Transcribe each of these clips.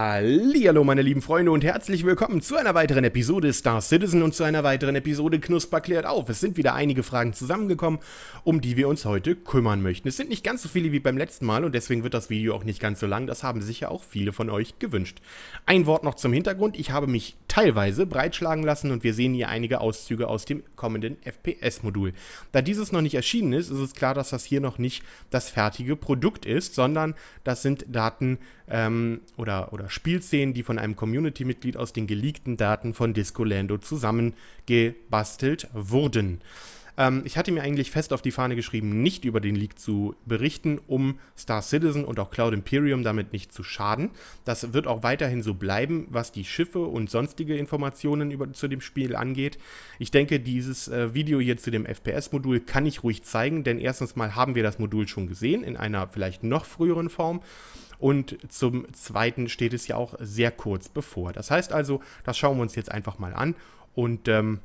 Hallo meine lieben Freunde und herzlich willkommen zu einer weiteren Episode Star Citizen und zu einer weiteren Episode Knusper klärt auf. Es sind wieder einige Fragen zusammengekommen, um die wir uns heute kümmern möchten. Es sind nicht ganz so viele wie beim letzten Mal und deswegen wird das Video auch nicht ganz so lang. Das haben sicher auch viele von euch gewünscht. Ein Wort noch zum Hintergrund. Ich habe mich teilweise breitschlagen lassen und wir sehen hier einige Auszüge aus dem kommenden FPS-Modul. Da dieses noch nicht erschienen ist, ist es klar, dass das hier noch nicht das fertige Produkt ist, sondern das sind Daten ähm, oder, oder Spielszenen, die von einem Community-Mitglied aus den geleakten Daten von Disco Lando zusammengebastelt wurden. Ähm, ich hatte mir eigentlich fest auf die Fahne geschrieben, nicht über den Leak zu berichten, um Star Citizen und auch Cloud Imperium damit nicht zu schaden. Das wird auch weiterhin so bleiben, was die Schiffe und sonstige Informationen über, zu dem Spiel angeht. Ich denke, dieses äh, Video hier zu dem FPS-Modul kann ich ruhig zeigen, denn erstens mal haben wir das Modul schon gesehen, in einer vielleicht noch früheren Form. Und zum Zweiten steht es ja auch sehr kurz bevor. Das heißt also, das schauen wir uns jetzt einfach mal an. Und ähm,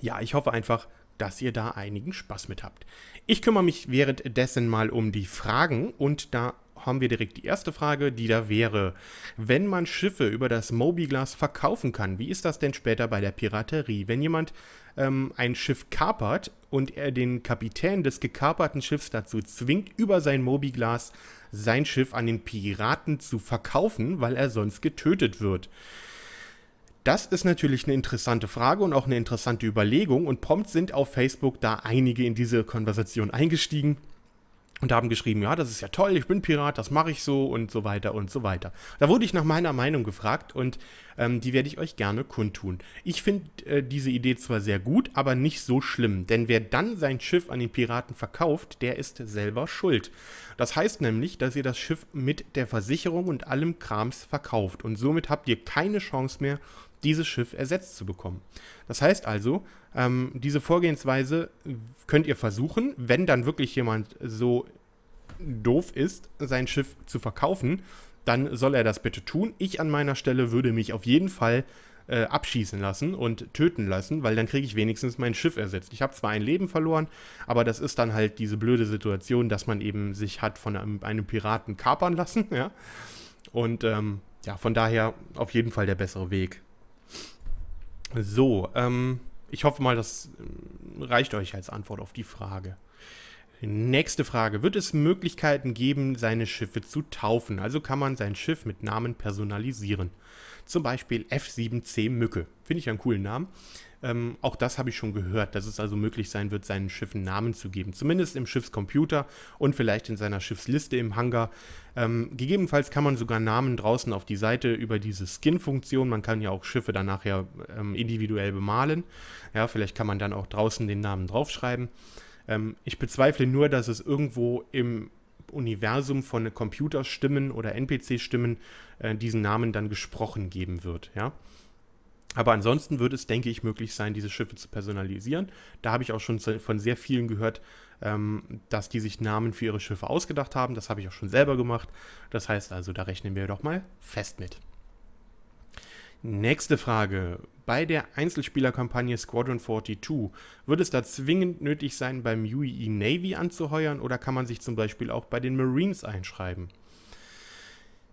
ja, ich hoffe einfach, dass ihr da einigen Spaß mit habt. Ich kümmere mich währenddessen mal um die Fragen und da haben wir direkt die erste Frage, die da wäre, wenn man Schiffe über das Mobiglas verkaufen kann, wie ist das denn später bei der Piraterie? Wenn jemand ähm, ein Schiff kapert und er den Kapitän des gekaperten Schiffs dazu zwingt, über sein Mobiglas sein Schiff an den Piraten zu verkaufen, weil er sonst getötet wird. Das ist natürlich eine interessante Frage und auch eine interessante Überlegung und prompt sind auf Facebook da einige in diese Konversation eingestiegen und haben geschrieben, ja, das ist ja toll, ich bin Pirat, das mache ich so und so weiter und so weiter. Da wurde ich nach meiner Meinung gefragt und ähm, die werde ich euch gerne kundtun. Ich finde äh, diese Idee zwar sehr gut, aber nicht so schlimm, denn wer dann sein Schiff an den Piraten verkauft, der ist selber schuld. Das heißt nämlich, dass ihr das Schiff mit der Versicherung und allem Krams verkauft und somit habt ihr keine Chance mehr, dieses Schiff ersetzt zu bekommen. Das heißt also, ähm, diese Vorgehensweise könnt ihr versuchen, wenn dann wirklich jemand so doof ist, sein Schiff zu verkaufen, dann soll er das bitte tun. Ich an meiner Stelle würde mich auf jeden Fall äh, abschießen lassen und töten lassen, weil dann kriege ich wenigstens mein Schiff ersetzt. Ich habe zwar ein Leben verloren, aber das ist dann halt diese blöde Situation, dass man eben sich hat von einem, einem Piraten kapern lassen. Ja? Und ähm, ja, von daher auf jeden Fall der bessere Weg. So, ähm, ich hoffe mal, das ähm, reicht euch als Antwort auf die Frage. Nächste Frage. Wird es Möglichkeiten geben, seine Schiffe zu taufen? Also kann man sein Schiff mit Namen personalisieren. Zum Beispiel F7C Mücke. Finde ich einen coolen Namen. Ähm, auch das habe ich schon gehört, dass es also möglich sein wird, seinen Schiffen Namen zu geben. Zumindest im Schiffscomputer und vielleicht in seiner Schiffsliste im Hangar. Ähm, gegebenenfalls kann man sogar Namen draußen auf die Seite über diese Skin-Funktion. Man kann ja auch Schiffe dann nachher ja, ähm, individuell bemalen. Ja, vielleicht kann man dann auch draußen den Namen draufschreiben. Ähm, ich bezweifle nur, dass es irgendwo im Universum von Computerstimmen oder NPC-Stimmen äh, diesen Namen dann gesprochen geben wird, ja. Aber ansonsten wird es, denke ich, möglich sein, diese Schiffe zu personalisieren. Da habe ich auch schon von sehr vielen gehört, ähm, dass die sich Namen für ihre Schiffe ausgedacht haben. Das habe ich auch schon selber gemacht. Das heißt also, da rechnen wir doch mal fest mit. Nächste Frage. Bei der Einzelspielerkampagne Squadron 42 wird es da zwingend nötig sein, beim UEE Navy anzuheuern oder kann man sich zum Beispiel auch bei den Marines einschreiben?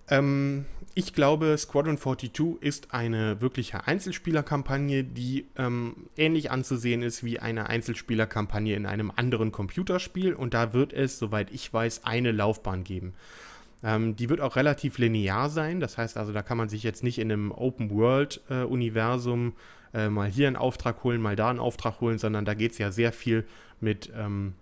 Ähm, ich glaube, Squadron 42 ist eine wirkliche Einzelspielerkampagne, die ähm, ähnlich anzusehen ist wie eine Einzelspielerkampagne in einem anderen Computerspiel und da wird es, soweit ich weiß, eine Laufbahn geben. Ähm, die wird auch relativ linear sein. Das heißt also, da kann man sich jetzt nicht in einem Open-World-Universum äh, äh, mal hier einen Auftrag holen, mal da einen Auftrag holen, sondern da geht es ja sehr viel mit, ähm,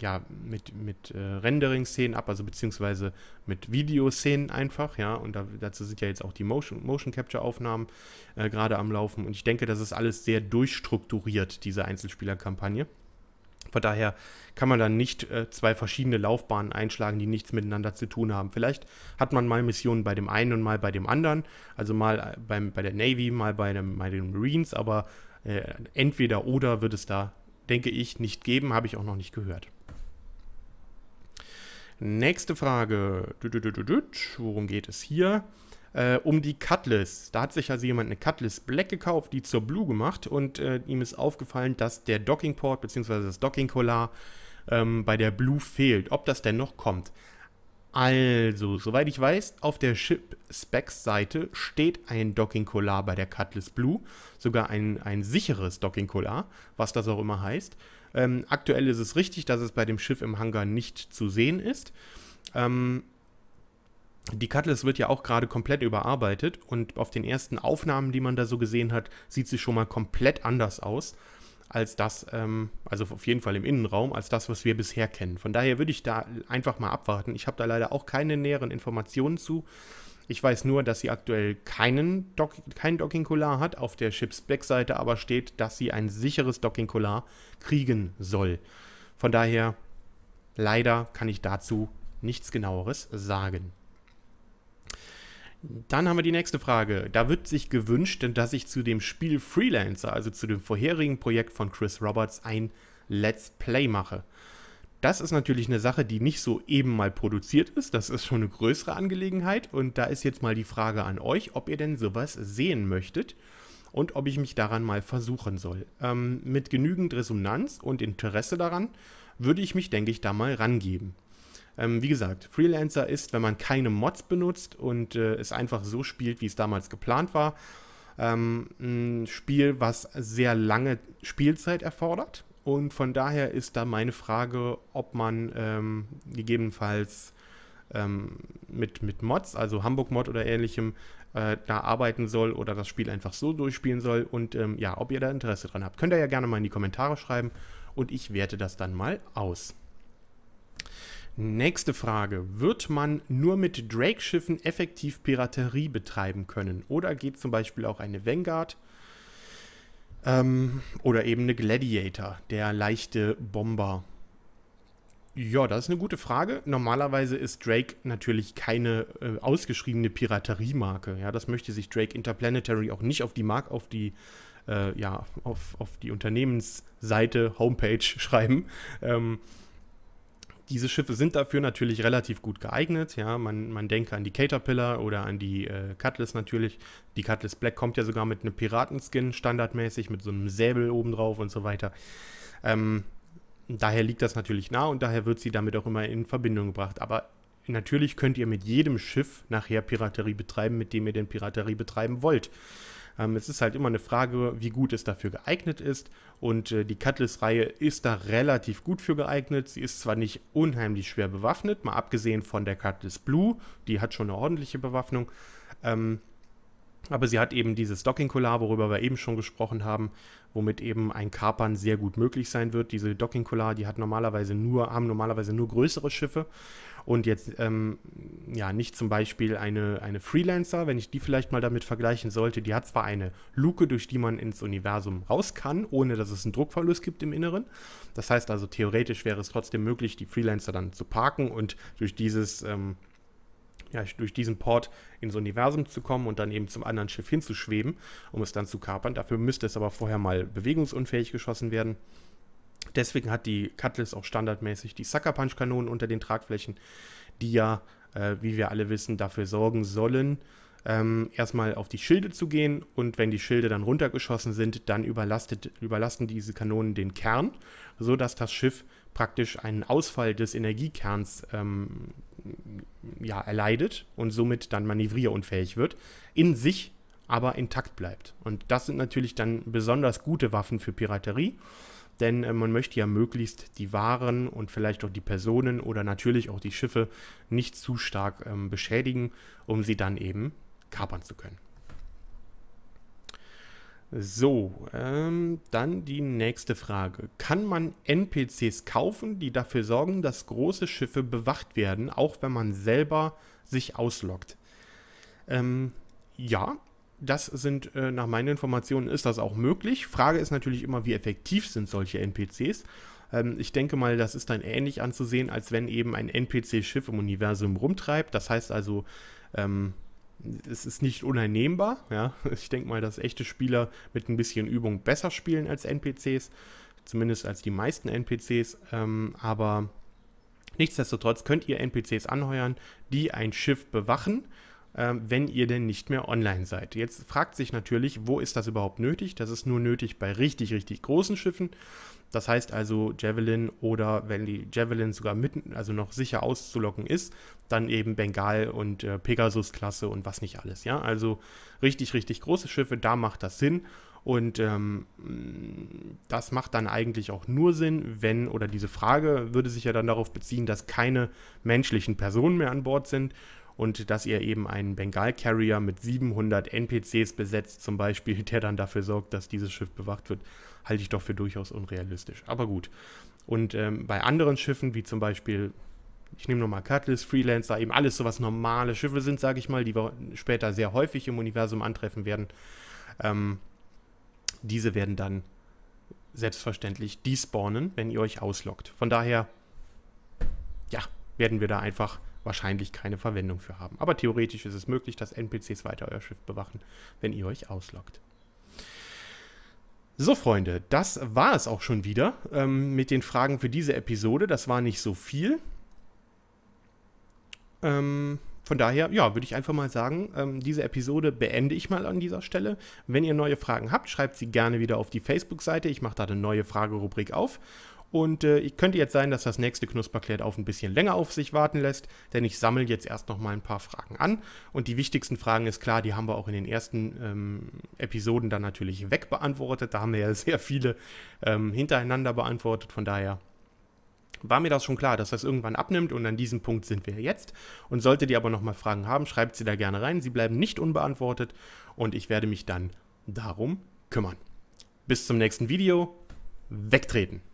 ja, mit, mit äh, Rendering-Szenen ab, also beziehungsweise mit Videoszenen einfach, ja, und da, dazu sind ja jetzt auch die Motion-Capture-Aufnahmen Motion äh, gerade am Laufen und ich denke, das ist alles sehr durchstrukturiert, diese Einzelspielerkampagne. Von daher kann man dann nicht äh, zwei verschiedene Laufbahnen einschlagen, die nichts miteinander zu tun haben. Vielleicht hat man mal Missionen bei dem einen und mal bei dem anderen, also mal äh, beim, bei der Navy, mal bei, dem, bei den Marines, aber äh, entweder oder wird es da, denke ich, nicht geben, habe ich auch noch nicht gehört. Nächste Frage. Worum geht es hier? äh, um die Cutlass. Da hat sich also jemand eine Cutlass Black gekauft, die zur Blue gemacht und äh, ihm ist aufgefallen, dass der Dockingport bzw. das Dockingcollar ähm, bei der Blue fehlt. Ob das denn noch kommt? Also, soweit ich weiß, auf der Ship Specs Seite steht ein Docking Collar bei der Cutlass Blue. Sogar ein, ein sicheres Docking Collar, was das auch immer heißt. Ähm, aktuell ist es richtig, dass es bei dem Schiff im Hangar nicht zu sehen ist. Ähm, die Cutlass wird ja auch gerade komplett überarbeitet und auf den ersten Aufnahmen, die man da so gesehen hat, sieht sie schon mal komplett anders aus als das, ähm, also auf jeden Fall im Innenraum, als das, was wir bisher kennen. Von daher würde ich da einfach mal abwarten. Ich habe da leider auch keine näheren Informationen zu. Ich weiß nur, dass sie aktuell keinen Dock, kein Docking-Collar hat, auf der Chips Backseite aber steht, dass sie ein sicheres Docking-Collar kriegen soll. Von daher, leider kann ich dazu nichts genaueres sagen. Dann haben wir die nächste Frage. Da wird sich gewünscht, dass ich zu dem Spiel Freelancer, also zu dem vorherigen Projekt von Chris Roberts, ein Let's Play mache. Das ist natürlich eine Sache, die nicht so eben mal produziert ist. Das ist schon eine größere Angelegenheit. Und da ist jetzt mal die Frage an euch, ob ihr denn sowas sehen möchtet und ob ich mich daran mal versuchen soll. Ähm, mit genügend Resonanz und Interesse daran würde ich mich, denke ich, da mal rangeben. Ähm, wie gesagt, Freelancer ist, wenn man keine Mods benutzt und äh, es einfach so spielt, wie es damals geplant war, ähm, ein Spiel, was sehr lange Spielzeit erfordert. Und von daher ist da meine Frage, ob man ähm, gegebenenfalls ähm, mit, mit Mods, also Hamburg-Mod oder ähnlichem, äh, da arbeiten soll oder das Spiel einfach so durchspielen soll. Und ähm, ja, ob ihr da Interesse dran habt, könnt ihr ja gerne mal in die Kommentare schreiben und ich werte das dann mal aus. Nächste Frage. Wird man nur mit Drake-Schiffen effektiv Piraterie betreiben können? Oder geht zum Beispiel auch eine Vanguard ähm, oder eben eine Gladiator, der leichte Bomber? Ja, das ist eine gute Frage. Normalerweise ist Drake natürlich keine äh, ausgeschriebene Pirateriemarke. Ja, das möchte sich Drake Interplanetary auch nicht auf die Mark auf die äh, ja auf, auf die Unternehmensseite Homepage schreiben. Ähm, diese Schiffe sind dafür natürlich relativ gut geeignet. Ja, man, man denke an die Caterpillar oder an die äh, Cutlass natürlich. Die Cutlass Black kommt ja sogar mit einem Piratenskin standardmäßig, mit so einem Säbel obendrauf und so weiter. Ähm, daher liegt das natürlich nah und daher wird sie damit auch immer in Verbindung gebracht. Aber natürlich könnt ihr mit jedem Schiff nachher Piraterie betreiben, mit dem ihr denn Piraterie betreiben wollt. Ähm, es ist halt immer eine Frage, wie gut es dafür geeignet ist. Und äh, die Cutlass-Reihe ist da relativ gut für geeignet. Sie ist zwar nicht unheimlich schwer bewaffnet, mal abgesehen von der Cutlass Blue, die hat schon eine ordentliche Bewaffnung. Ähm, aber sie hat eben dieses Docking-Collar, worüber wir eben schon gesprochen haben, womit eben ein Kapern sehr gut möglich sein wird. Diese Docking-Collar, die hat normalerweise nur, haben normalerweise nur größere Schiffe und jetzt ähm, ja nicht zum Beispiel eine, eine Freelancer, wenn ich die vielleicht mal damit vergleichen sollte, die hat zwar eine Luke, durch die man ins Universum raus kann, ohne dass es einen Druckverlust gibt im Inneren. Das heißt also, theoretisch wäre es trotzdem möglich, die Freelancer dann zu parken und durch dieses ähm, ja, durch diesen Port ins Universum zu kommen und dann eben zum anderen Schiff hinzuschweben, um es dann zu kapern. Dafür müsste es aber vorher mal bewegungsunfähig geschossen werden. Deswegen hat die Cutlass auch standardmäßig die Sucker Punch Kanonen unter den Tragflächen, die ja, äh, wie wir alle wissen, dafür sorgen sollen, ähm, erstmal auf die Schilde zu gehen und wenn die Schilde dann runtergeschossen sind, dann überlastet, überlasten diese Kanonen den Kern, sodass das Schiff praktisch einen Ausfall des Energiekerns ähm, ja, erleidet und somit dann manövrierunfähig wird, in sich aber intakt bleibt. Und das sind natürlich dann besonders gute Waffen für Piraterie, denn äh, man möchte ja möglichst die Waren und vielleicht auch die Personen oder natürlich auch die Schiffe nicht zu stark ähm, beschädigen, um sie dann eben kapern zu können. So, ähm, dann die nächste Frage. Kann man NPCs kaufen, die dafür sorgen, dass große Schiffe bewacht werden, auch wenn man selber sich ausloggt? Ähm, ja, das sind, äh, nach meinen Informationen ist das auch möglich. Frage ist natürlich immer, wie effektiv sind solche NPCs? Ähm, ich denke mal, das ist dann ähnlich anzusehen, als wenn eben ein NPC Schiff im Universum rumtreibt. Das heißt also, ähm, es ist nicht uneinnehmbar. Ja? Ich denke mal, dass echte Spieler mit ein bisschen Übung besser spielen als NPCs, zumindest als die meisten NPCs. Ähm, aber nichtsdestotrotz könnt ihr NPCs anheuern, die ein Schiff bewachen, ähm, wenn ihr denn nicht mehr online seid. Jetzt fragt sich natürlich, wo ist das überhaupt nötig? Das ist nur nötig bei richtig, richtig großen Schiffen. Das heißt also Javelin oder wenn die Javelin sogar mitten, also noch sicher auszulocken ist, dann eben Bengal und äh, Pegasus-Klasse und was nicht alles. Ja, also richtig, richtig große Schiffe, da macht das Sinn. Und ähm, das macht dann eigentlich auch nur Sinn, wenn, oder diese Frage würde sich ja dann darauf beziehen, dass keine menschlichen Personen mehr an Bord sind und dass ihr eben einen Bengal-Carrier mit 700 NPCs besetzt, zum Beispiel, der dann dafür sorgt, dass dieses Schiff bewacht wird halte ich doch für durchaus unrealistisch. Aber gut. Und ähm, bei anderen Schiffen, wie zum Beispiel, ich nehme nochmal Cutlass, Freelancer, eben alles so was normale Schiffe sind, sage ich mal, die wir später sehr häufig im Universum antreffen werden, ähm, diese werden dann selbstverständlich despawnen, wenn ihr euch ausloggt. Von daher, ja, werden wir da einfach wahrscheinlich keine Verwendung für haben. Aber theoretisch ist es möglich, dass NPCs weiter euer Schiff bewachen, wenn ihr euch ausloggt. So, Freunde, das war es auch schon wieder ähm, mit den Fragen für diese Episode. Das war nicht so viel. Ähm, von daher, ja, würde ich einfach mal sagen, ähm, diese Episode beende ich mal an dieser Stelle. Wenn ihr neue Fragen habt, schreibt sie gerne wieder auf die Facebook-Seite. Ich mache da eine neue Fragerubrik auf. Und äh, könnte jetzt sein, dass das nächste Knusperklärt auf ein bisschen länger auf sich warten lässt, denn ich sammle jetzt erst noch mal ein paar Fragen an. Und die wichtigsten Fragen ist klar, die haben wir auch in den ersten ähm, Episoden dann natürlich wegbeantwortet. Da haben wir ja sehr viele ähm, hintereinander beantwortet. Von daher war mir das schon klar, dass das irgendwann abnimmt und an diesem Punkt sind wir jetzt. Und solltet ihr aber nochmal Fragen haben, schreibt sie da gerne rein. Sie bleiben nicht unbeantwortet und ich werde mich dann darum kümmern. Bis zum nächsten Video. Wegtreten!